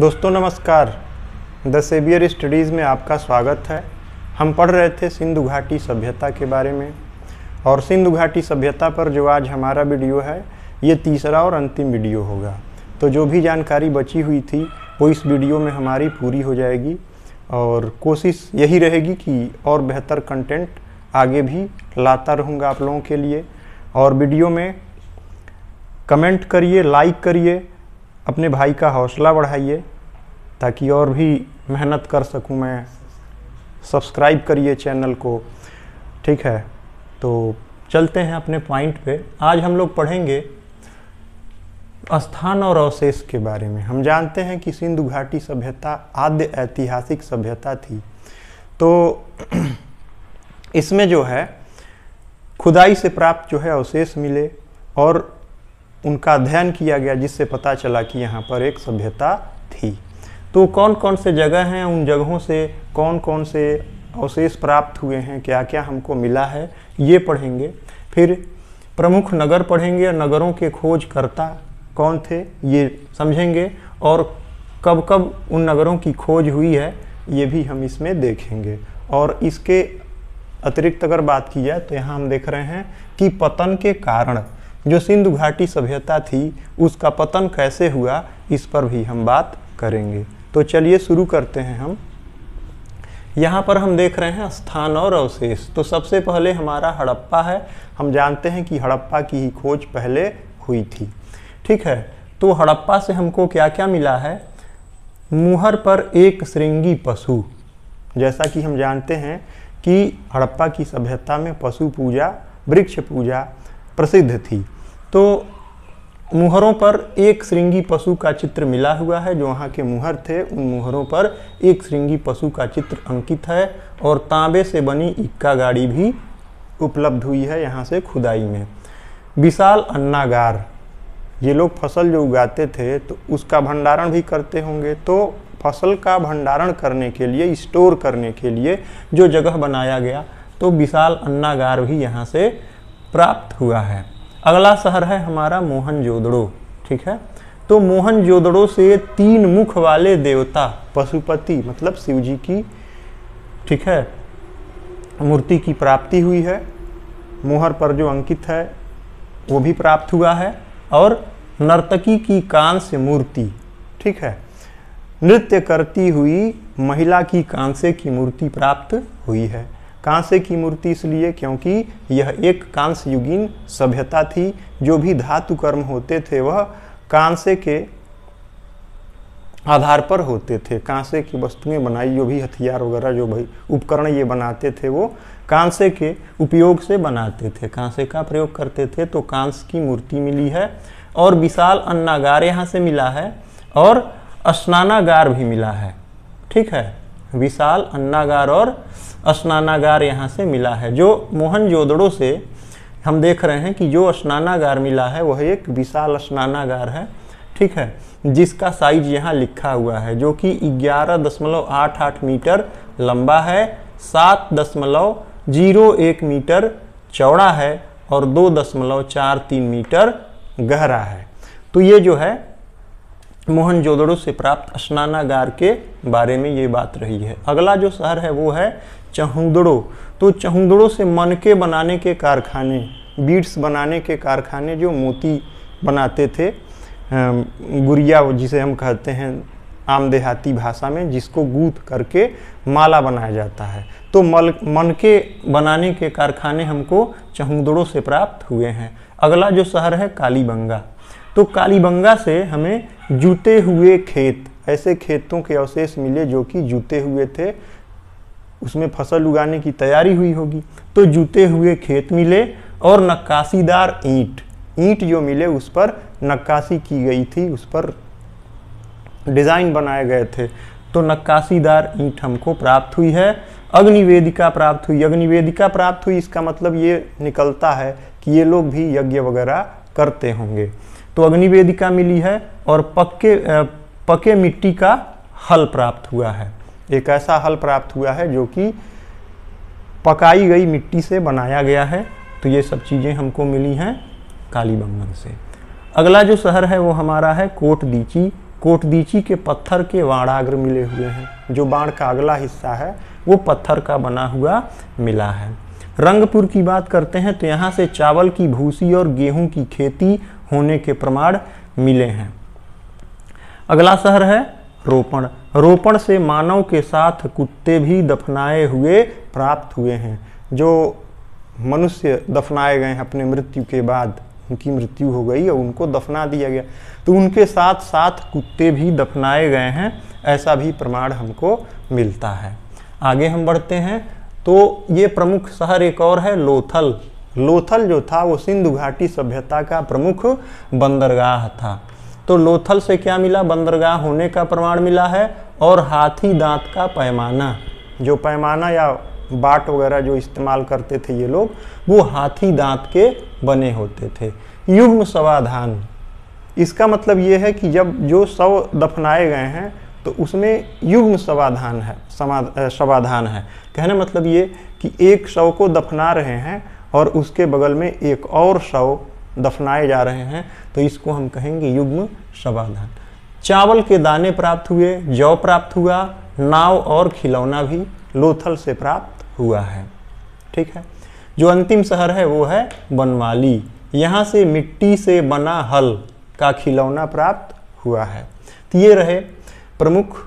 दोस्तों नमस्कार the saviour studies में आपका स्वागत है हम पढ़ रहे थे सिंधु घाटी सभ्यता के बारे में और सिंधु घाटी सभ्यता पर जो आज हमारा वीडियो है ये तीसरा और अंतिम वीडियो होगा तो जो भी जानकारी बची हुई थी वो इस वीडियो में हमारी पूरी हो जाएगी और कोशिश यही रहेगी कि और बेहतर कंटेंट आगे भी लाता रहूँगा आप लोगों के लिए और वीडियो में कमेंट करिए लाइक करिए अपने भाई का हौसला बढ़ाइए ताकि और भी मेहनत कर सकूं मैं सब्सक्राइब करिए चैनल को ठीक है तो चलते हैं अपने पॉइंट पे आज हम लोग पढ़ेंगे स्थान और अवशेष के बारे में हम जानते हैं कि सिंधु घाटी सभ्यता आद्य ऐतिहासिक सभ्यता थी तो इसमें जो है खुदाई से प्राप्त जो है अवशेष मिले और उनका अध्ययन किया गया जिससे पता चला कि यहाँ पर एक सभ्यता थी तो कौन कौन से जगह हैं उन जगहों से कौन कौन से अवशेष प्राप्त हुए हैं क्या क्या हमको मिला है ये पढ़ेंगे फिर प्रमुख नगर पढ़ेंगे और नगरों के खोजकर्ता कौन थे ये समझेंगे और कब कब उन नगरों की खोज हुई है ये भी हम इसमें देखेंगे और इसके अतिरिक्त अगर बात की जाए तो यहाँ हम देख रहे हैं कि पतन के कारण जो सिंधु घाटी सभ्यता थी उसका पतन कैसे हुआ इस पर भी हम बात करेंगे तो चलिए शुरू करते हैं हम यहाँ पर हम देख रहे हैं स्थान और अवशेष तो सबसे पहले हमारा हड़प्पा है हम जानते हैं कि हड़प्पा की ही खोज पहले हुई थी ठीक है तो हड़प्पा से हमको क्या क्या मिला है मुहर पर एक श्रृंगी पशु जैसा कि हम जानते हैं कि हड़प्पा की सभ्यता में पशु पूजा वृक्ष पूजा प्रसिद्ध थी तो मुहरों पर एक श्रृंगी पशु का चित्र मिला हुआ है जो वहाँ के मुहर थे उन मुहरों पर एक श्रृंगी पशु का चित्र अंकित है और तांबे से बनी इक्का गाड़ी भी उपलब्ध हुई है यहाँ से खुदाई में विशाल अन्नागार ये लोग फसल जो उगाते थे तो उसका भंडारण भी करते होंगे तो फसल का भंडारण करने के लिए स्टोर करने के लिए जो जगह बनाया गया तो विशाल अन्नागार भी यहाँ से प्राप्त हुआ है अगला शहर है हमारा मोहनजोदड़ो ठीक है तो मोहनजोदड़ो से तीन मुख वाले देवता पशुपति मतलब शिव जी की ठीक है मूर्ति की प्राप्ति हुई है मोहर पर जो अंकित है वो भी प्राप्त हुआ है और नर्तकी की कांस्य मूर्ति ठीक है नृत्य करती हुई महिला की कांसे की मूर्ति प्राप्त हुई है कांसे की मूर्ति इसलिए क्योंकि यह एक कांस युगीन सभ्यता थी जो भी धातु कर्म होते थे वह कांसे के आधार पर होते थे कांसे की वस्तुएं बनाई जो भी हथियार वगैरह जो भाई उपकरण ये बनाते थे वो कांसे के उपयोग से बनाते थे कांसे का प्रयोग करते थे तो कांस की मूर्ति मिली है और विशाल अन्नागार यहाँ से मिला है और स्नानागार भी मिला है ठीक है विशाल अन्नागार और स्नानागार यहाँ से मिला है जो मोहन जोदड़ो से हम देख रहे हैं कि जो स्नानागार मिला है वह एक विशाल स्नानागार है ठीक है जिसका साइज यहाँ लिखा हुआ है जो कि ग्यारह दशमलव आठ आठ मीटर लंबा है सात दशमलव जीरो एक मीटर चौड़ा है और दो दशमलव चार तीन मीटर गहरा है तो ये जो है मोहनजोदड़ो से प्राप्त स्नानागार के बारे में ये बात रही है अगला जो शहर है वो है चहुदड़ो तो चहुंदड़ो से मनके बनाने के कारखाने बीट्स बनाने के कारखाने जो मोती बनाते थे गुड़िया जिसे हम कहते हैं आम देहाती भाषा में जिसको गूथ करके माला बनाया जाता है तो मल मनके बनाने के कारखाने हमको चहुंदड़ो से प्राप्त हुए हैं अगला जो शहर है कालीबंगा तो कालीबंगा से हमें जूते हुए खेत ऐसे खेतों के अवशेष मिले जो कि जूते हुए थे उसमें फसल उगाने की तैयारी हुई होगी तो जूते हुए खेत मिले और नक्काशीदार ईंट ईंट जो मिले उस पर नक्काशी की गई थी उस पर डिज़ाइन बनाए गए थे तो नक्काशीदार ईंट हमको प्राप्त हुई है अग्निवेदिका प्राप्त हुई अग्निवेदिका प्राप्त हुई इसका मतलब ये निकलता है कि ये लोग भी यज्ञ वगैरह करते होंगे तो अग्निवेदिका मिली है और पक्के पके मिट्टी का हल प्राप्त हुआ है एक ऐसा हल प्राप्त हुआ है जो कि पकाई गई मिट्टी से बनाया गया है तो ये सब चीज़ें हमको मिली हैं कालीबंगन से अगला जो शहर है वो हमारा है कोटदीची कोटदीची के पत्थर के वाणाग्र मिले हुए हैं जो बाण का अगला हिस्सा है वो पत्थर का बना हुआ मिला है रंगपुर की बात करते हैं तो यहाँ से चावल की भूसी और गेहूं की खेती होने के प्रमाण मिले हैं अगला शहर है रोपण रोपण से मानव के साथ कुत्ते भी दफनाए हुए प्राप्त हुए हैं जो मनुष्य दफनाए गए हैं अपने मृत्यु के बाद उनकी मृत्यु हो गई और उनको दफना दिया गया तो उनके साथ साथ कुत्ते भी दफनाए गए हैं ऐसा भी प्रमाण हमको मिलता है आगे हम बढ़ते हैं तो ये प्रमुख शहर एक और है लोथल लोथल जो था वो सिंधु घाटी सभ्यता का प्रमुख बंदरगाह था तो लोथल से क्या मिला बंदरगाह होने का प्रमाण मिला है और हाथी दांत का पैमाना जो पैमाना या बाट वगैरह जो इस्तेमाल करते थे ये लोग वो हाथी दांत के बने होते थे युग्म सवाधान इसका मतलब ये है कि जब जो शव दफनाए गए हैं तो उसमें युग्म समाधान है समाधान है कहने मतलब ये कि एक शव को दफना रहे हैं और उसके बगल में एक और शव दफनाए जा रहे हैं तो इसको हम कहेंगे युग्म शवाधान चावल के दाने प्राप्त हुए जौ प्राप्त हुआ नाव और खिलौना भी लोथल से प्राप्त हुआ है ठीक है जो अंतिम शहर है वो है बनवाली यहाँ से मिट्टी से बना हल का खिलौना प्राप्त हुआ है तो ये रहे प्रमुख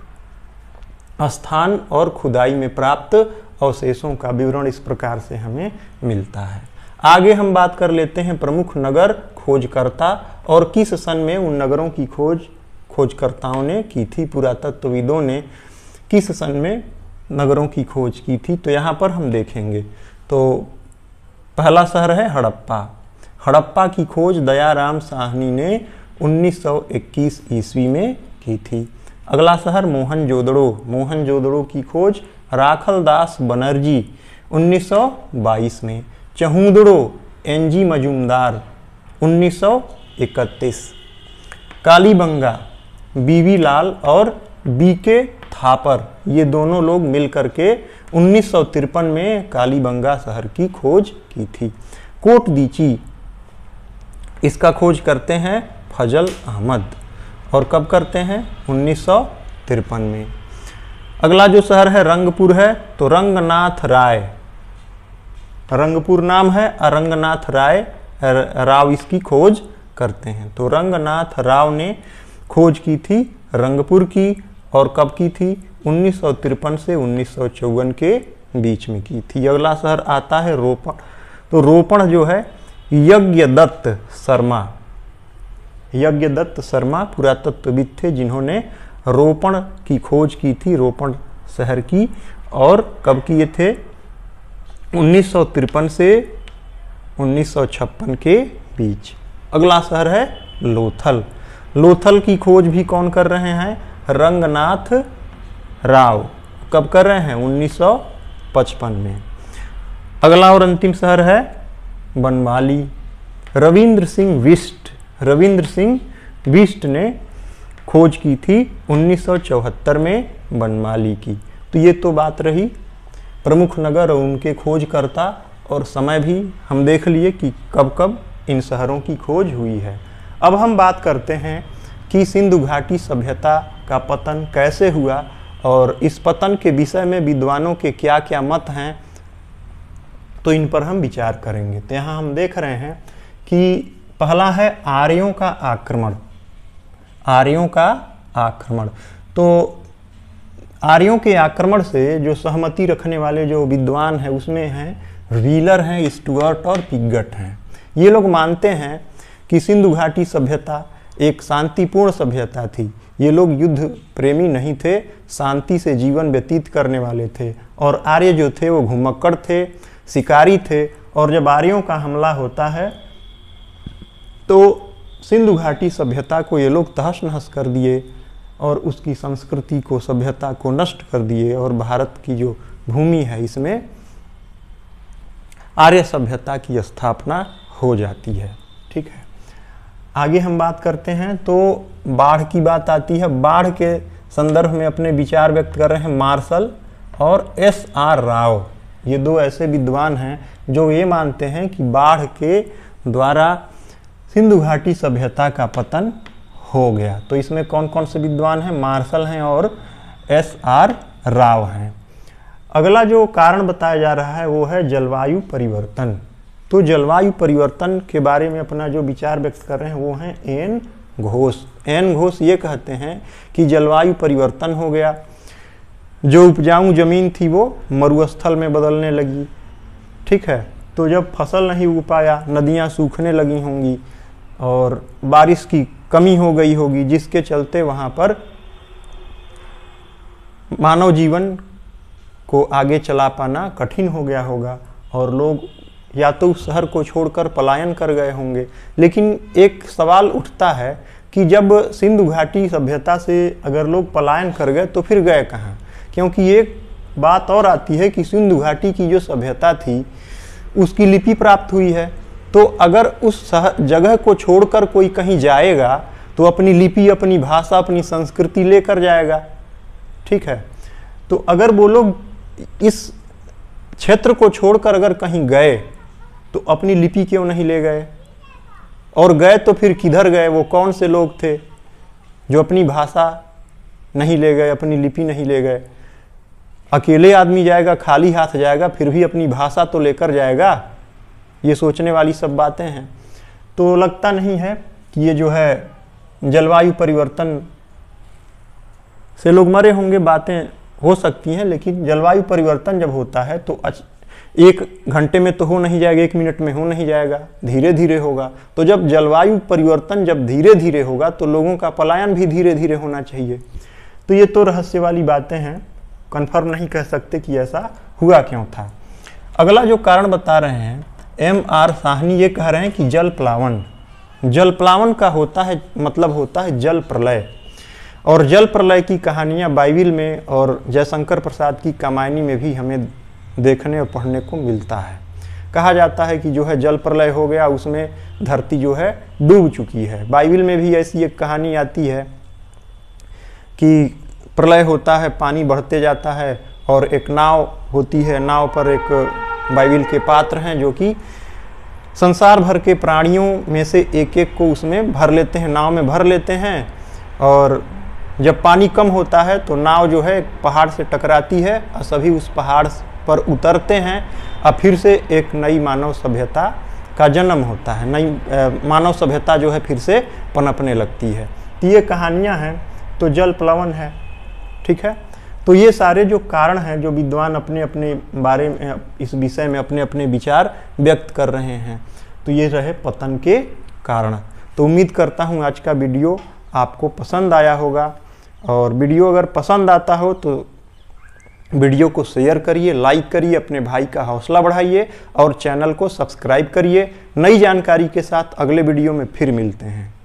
स्थान और खुदाई में प्राप्त अवशेषों का विवरण इस प्रकार से हमें मिलता है आगे हम बात कर लेते हैं प्रमुख नगर खोजकर्ता और किस सन में उन नगरों की खोज खोजकर्ताओं ने की थी पुरातत्वविदों ने किस सन में नगरों की खोज की थी तो यहाँ पर हम देखेंगे तो पहला शहर है हड़प्पा हड़प्पा की खोज दयाराम साहनी ने 1921 ईस्वी में की थी अगला शहर मोहन जोदड़ो मोहन जोदड़ो की खोज राखल दास बनर्जी 1922 में एन एनजी मजूमदार 1931 कालीबंगा बीवी लाल और बीके थापर ये दोनों लोग मिलकर के उन्नीस में कालीबंगा शहर की खोज की थी कोट दीची इसका खोज करते हैं फजल अहमद और कब करते हैं उन्नीस में अगला जो शहर है रंगपुर है तो रंगनाथ राय रंगपुर नाम है रंगनाथ राय राव इसकी खोज करते हैं तो रंगनाथ राव ने खोज की थी रंगपुर की और कब की थी उन्नीस से उन्नीस के बीच में की थी अगला शहर आता है रोपण तो रोपण जो है यज्ञदत्त शर्मा यज्ञदत्त शर्मा पुरातत्वविद थे जिन्होंने रोपण की खोज की थी रोपण शहर की और कब किए थे उन्नीस से उन्नीस के बीच अगला शहर है लोथल लोथल की खोज भी कौन कर रहे हैं रंगनाथ राव कब कर रहे हैं 1955 में अगला और अंतिम शहर है बनवाली रविंद्र सिंह विष्ट रविंद्र सिंह बिष्ट ने खोज की थी 1974 में बनमाली की तो ये तो बात रही प्रमुख नगर और उनके खोजकर्ता और समय भी हम देख लिए कि कब कब इन शहरों की खोज हुई है अब हम बात करते हैं कि सिंधु घाटी सभ्यता का पतन कैसे हुआ और इस पतन के विषय में विद्वानों के क्या क्या मत हैं तो इन पर हम विचार करेंगे तो यहाँ हम देख रहे हैं कि पहला है आर्यों का आक्रमण आर्यों का आक्रमण तो आर्यों के आक्रमण से जो सहमति रखने वाले जो विद्वान हैं उसमें हैं व्हीलर हैं स्टुअर्ट और पिगट हैं ये लोग मानते हैं कि सिंधु घाटी सभ्यता एक शांतिपूर्ण सभ्यता थी ये लोग युद्ध प्रेमी नहीं थे शांति से जीवन व्यतीत करने वाले थे और आर्य जो थे वो घुमक्कड़ थे शिकारी थे और जब आर्यों का हमला होता है तो सिंधु घाटी सभ्यता को ये लोग तहस नहस कर दिए और उसकी संस्कृति को सभ्यता को नष्ट कर दिए और भारत की जो भूमि है इसमें आर्य सभ्यता की स्थापना हो जाती है ठीक है आगे हम बात करते हैं तो बाढ़ की बात आती है बाढ़ के संदर्भ में अपने विचार व्यक्त कर रहे हैं मार्शल और एस आर राव ये दो ऐसे विद्वान हैं जो ये मानते हैं कि बाढ़ के द्वारा सिंधु घाटी सभ्यता का पतन हो गया तो इसमें कौन कौन से विद्वान हैं मार्शल हैं और एस आर राव हैं अगला जो कारण बताया जा रहा है वो है जलवायु परिवर्तन तो जलवायु परिवर्तन के बारे में अपना जो विचार व्यक्त कर रहे हैं वो हैं एन घोष एन घोष ये कहते हैं कि जलवायु परिवर्तन हो गया जो उपजाऊ जमीन थी वो मरुस्थल में बदलने लगी ठीक है तो जब फसल नहीं उग पाया नदियाँ सूखने लगी होंगी और बारिश की कमी हो गई होगी जिसके चलते वहाँ पर मानव जीवन को आगे चला पाना कठिन हो गया होगा और लोग या तो उस शहर को छोड़कर पलायन कर गए होंगे लेकिन एक सवाल उठता है कि जब सिंधु घाटी सभ्यता से अगर लोग पलायन कर गए तो फिर गए कहाँ क्योंकि एक बात और आती है कि सिंधु घाटी की जो सभ्यता थी उसकी लिपि प्राप्त हुई है तो अगर उस जगह को छोड़कर कोई कहीं जाएगा तो अपनी लिपि अपनी भाषा अपनी संस्कृति लेकर जाएगा ठीक है तो अगर वो लोग इस क्षेत्र को छोड़कर अगर कहीं गए तो अपनी लिपि क्यों नहीं ले गए और गए तो फिर किधर गए वो कौन से लोग थे जो अपनी भाषा नहीं ले गए अपनी लिपि नहीं ले गए अकेले आदमी जाएगा खाली हाथ जाएगा फिर भी अपनी भाषा तो लेकर जाएगा ये सोचने वाली सब बातें हैं तो लगता नहीं है कि ये जो है जलवायु परिवर्तन से लोग मरे होंगे बातें हो सकती हैं लेकिन जलवायु परिवर्तन जब होता है तो अच, एक घंटे में तो हो नहीं जाएगा एक मिनट में हो नहीं जाएगा धीरे धीरे होगा तो जब जलवायु परिवर्तन जब धीरे धीरे होगा तो लोगों का पलायन भी धीरे धीरे होना चाहिए तो ये तो रहस्य वाली बातें हैं कन्फर्म नहीं कह सकते कि ऐसा हुआ क्यों था अगला जो कारण बता रहे हैं एम आर साहनी ये कह रहे हैं कि जल प्लावन जल प्लावन का होता है मतलब होता है जल प्रलय और जल प्रलय की कहानियाँ बाइबिल में और जयशंकर प्रसाद की कमायनी में भी हमें देखने और पढ़ने को मिलता है कहा जाता है कि जो है जल प्रलय हो गया उसमें धरती जो है डूब चुकी है बाइबिल में भी ऐसी एक कहानी आती है कि प्रलय होता है पानी बढ़ते जाता है और एक नाव होती है नाव पर एक बाइबिल के पात्र हैं जो कि संसार भर के प्राणियों में से एक एक को उसमें भर लेते हैं नाव में भर लेते हैं और जब पानी कम होता है तो नाव जो है पहाड़ से टकराती है और सभी उस पहाड़ पर उतरते हैं और फिर से एक नई मानव सभ्यता का जन्म होता है नई मानव सभ्यता जो है फिर से पनपने लगती है तो ये कहानियाँ हैं तो जल प्लवन है ठीक है तो ये सारे जो कारण हैं जो विद्वान अपने अपने बारे में इस विषय में अपने अपने विचार व्यक्त कर रहे हैं तो ये रहे पतन के कारण तो उम्मीद करता हूँ आज का वीडियो आपको पसंद आया होगा और वीडियो अगर पसंद आता हो तो वीडियो को शेयर करिए लाइक करिए अपने भाई का हौसला बढ़ाइए और चैनल को सब्सक्राइब करिए नई जानकारी के साथ अगले वीडियो में फिर मिलते हैं